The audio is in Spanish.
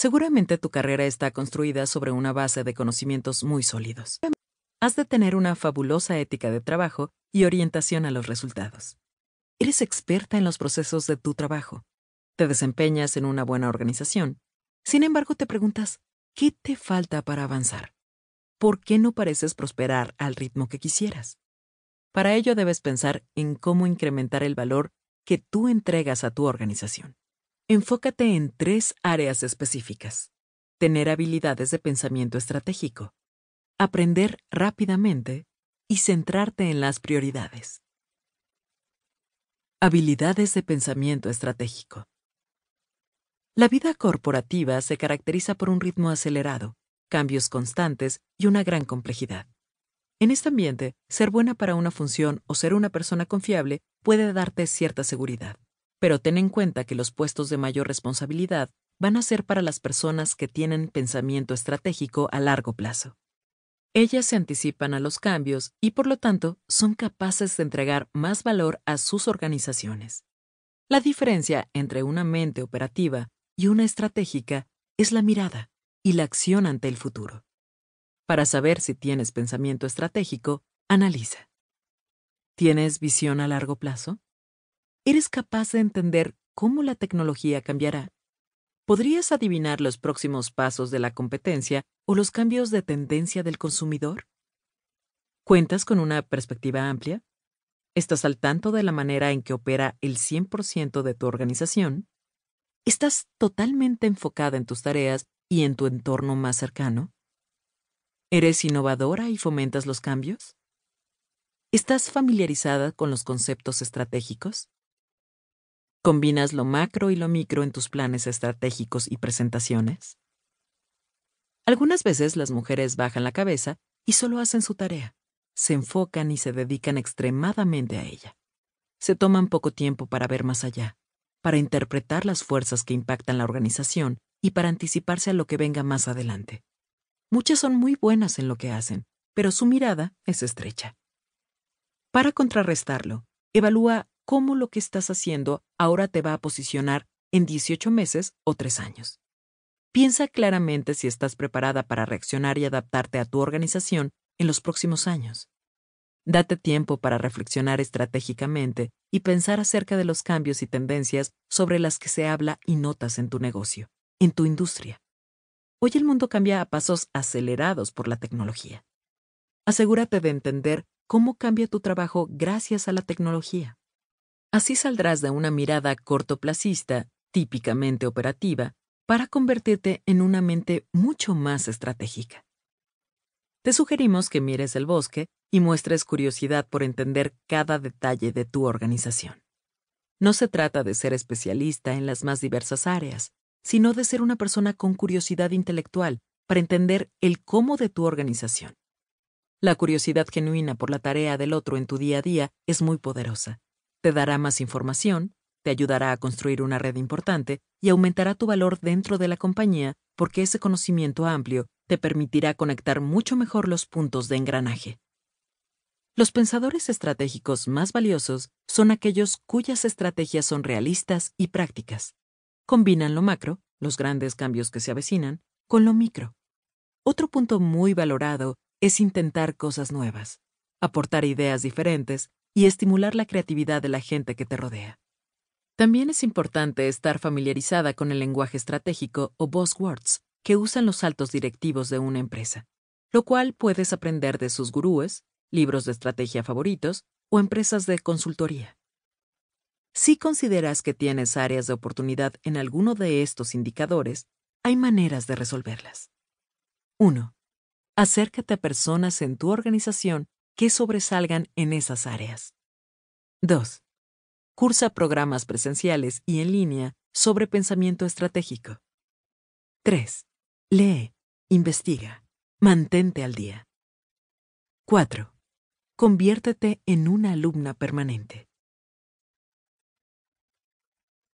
Seguramente tu carrera está construida sobre una base de conocimientos muy sólidos. Em, Has de tener una fabulosa ética de trabajo y orientación a los resultados. Eres experta en los procesos de tu trabajo. Te desempeñas en una buena organización. Sin embargo, te preguntas, ¿qué te falta para avanzar? ¿Por qué no pareces prosperar al ritmo que quisieras? Para ello debes pensar en cómo incrementar el valor que tú entregas a tu organización. Enfócate en tres áreas específicas. Tener habilidades de pensamiento estratégico, aprender rápidamente y centrarte en las prioridades. Habilidades de pensamiento estratégico. La vida corporativa se caracteriza por un ritmo acelerado, cambios constantes y una gran complejidad. En este ambiente, ser buena para una función o ser una persona confiable puede darte cierta seguridad. Pero ten en cuenta que los puestos de mayor responsabilidad van a ser para las personas que tienen pensamiento estratégico a largo plazo. Ellas se anticipan a los cambios y por lo tanto son capaces de entregar más valor a sus organizaciones. La diferencia entre una mente operativa y una estratégica es la mirada y la acción ante el futuro. Para saber si tienes pensamiento estratégico, analiza. ¿Tienes visión a largo plazo? eres capaz de entender cómo la tecnología cambiará. ¿Podrías adivinar los próximos pasos de la competencia o los cambios de tendencia del consumidor? ¿Cuentas con una perspectiva amplia? ¿Estás al tanto de la manera en que opera el 100% de tu organización? ¿Estás totalmente enfocada en tus tareas y en tu entorno más cercano? ¿Eres innovadora y fomentas los cambios? ¿Estás familiarizada con los conceptos estratégicos? ¿Combinas lo macro y lo micro en tus planes estratégicos y presentaciones? Algunas veces las mujeres bajan la cabeza y solo hacen su tarea. Se enfocan y se dedican extremadamente a ella. Se toman poco tiempo para ver más allá, para interpretar las fuerzas que impactan la organización y para anticiparse a lo que venga más adelante. Muchas son muy buenas en lo que hacen, pero su mirada es estrecha. Para contrarrestarlo, evalúa cómo lo que estás haciendo ahora te va a posicionar en 18 meses o 3 años. Piensa claramente si estás preparada para reaccionar y adaptarte a tu organización en los próximos años. Date tiempo para reflexionar estratégicamente y pensar acerca de los cambios y tendencias sobre las que se habla y notas en tu negocio, en tu industria. Hoy el mundo cambia a pasos acelerados por la tecnología. Asegúrate de entender cómo cambia tu trabajo gracias a la tecnología. Así saldrás de una mirada cortoplacista, típicamente operativa, para convertirte en una mente mucho más estratégica. Te sugerimos que mires el bosque y muestres curiosidad por entender cada detalle de tu organización. No se trata de ser especialista en las más diversas áreas, sino de ser una persona con curiosidad intelectual para entender el cómo de tu organización. La curiosidad genuina por la tarea del otro en tu día a día es muy poderosa te dará más información, te ayudará a construir una red importante y aumentará tu valor dentro de la compañía porque ese conocimiento amplio te permitirá conectar mucho mejor los puntos de engranaje. Los pensadores estratégicos más valiosos son aquellos cuyas estrategias son realistas y prácticas. Combinan lo macro, los grandes cambios que se avecinan, con lo micro. Otro punto muy valorado es intentar cosas nuevas, aportar ideas diferentes y estimular la creatividad de la gente que te rodea. También es importante estar familiarizada con el lenguaje estratégico o buzzwords que usan los altos directivos de una empresa, lo cual puedes aprender de sus gurúes, libros de estrategia favoritos o empresas de consultoría. Si consideras que tienes áreas de oportunidad en alguno de estos indicadores, hay maneras de resolverlas. 1. Acércate a personas en tu organización que sobresalgan en esas áreas. 2. Cursa programas presenciales y en línea sobre pensamiento estratégico. 3. Lee, investiga, mantente al día. 4. Conviértete en una alumna permanente.